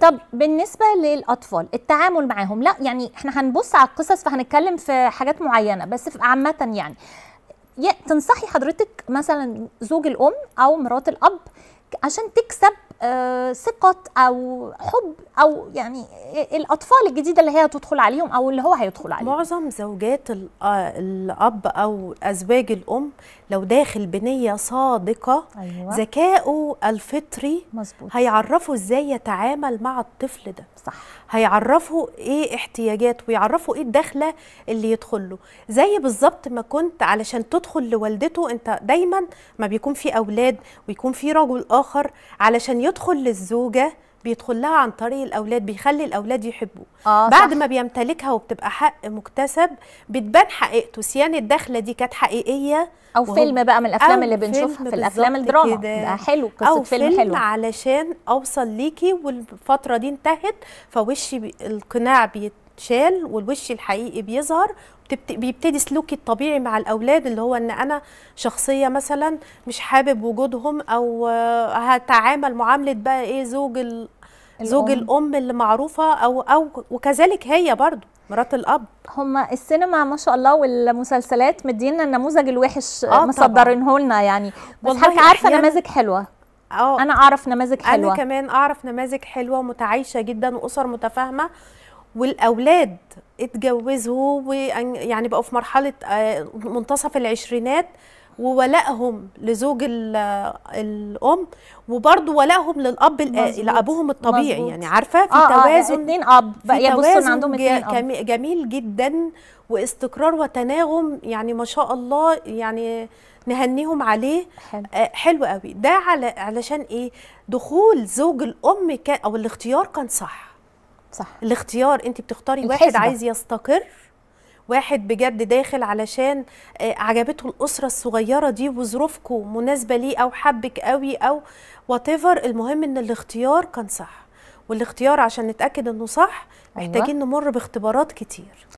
طب بالنسبه للاطفال التعامل معاهم لا يعني احنا هنبص على القصص فهنتكلم في حاجات معينه بس عامه يعني تنصحي حضرتك مثلا زوج الام او مرات الاب عشان تكسب آه، ثقه او حب او يعني الاطفال الجديده اللي هي هتدخل عليهم او اللي هو هيدخل عليهم معظم زوجات آه، الاب او ازواج الام لو داخل بنيه صادقه أيوة. ذكاؤه الفطري مزبوط. هيعرفه ازاي يتعامل مع الطفل ده صح هيعرفوا ايه احتياجاته ويعرفوا ايه الدخله اللي يدخل له زي بالظبط ما كنت علشان تدخل لوالدته انت دايما ما بيكون في اولاد ويكون في رجل اخر علشان يدخل للزوجه بيدخل لها عن طريق الاولاد بيخلي الاولاد يحبوه آه بعد صح. ما بيمتلكها وبتبقى حق مكتسب بتبان حقيقته سيان الدخله دي كانت حقيقيه او فيلم بقى من الافلام اللي بنشوفها في الافلام الدراما كدا. بقى حلو قصه أو فيلم, فيلم حلو علشان اوصل ليكي والفتره دي انتهت فوشي القناع بيت بتتشال والوش الحقيقي بيظهر بيبتدي سلوكي الطبيعي مع الاولاد اللي هو ان انا شخصيه مثلا مش حابب وجودهم او هتعامل معامله بقى ايه زوج ال... زوج الام اللي معروفه او او وكذلك هي برضو مرات الاب هما السينما ما شاء الله والمسلسلات مدينا النموذج الوحش آه مصدرينه لنا يعني بس حضرتك عارفه نماذج حلوه اه انا اعرف نماذج حلوه انا كمان اعرف نماذج حلوه ومتعايشه جدا واسر متفاهمه والاولاد اتجوزوا ويعني بقوا في مرحله آه، منتصف العشرينات وولائهم لزوج الام وبرضه ولائهم للاب لابوهم الطبيعي مزبوط. يعني عارفه في آه, آه، يعني توازن آه اتنين اب في توازن عندهم اتنين اب جميل جدا واستقرار وتناغم يعني ما شاء الله يعني نهنيهم عليه حلو, آه، حلو قوي ده على علشان ايه دخول زوج الام كان او الاختيار كان صح صح الاختيار انت بتختاري الحزبة. واحد عايز يستقر واحد بجد داخل علشان آه، عجبته الاسره الصغيره دي وظروفكم مناسبه ليه او حبك قوي او وات المهم ان الاختيار كان صح والاختيار عشان نتاكد انه صح أيوة. محتاجين نمر باختبارات كتير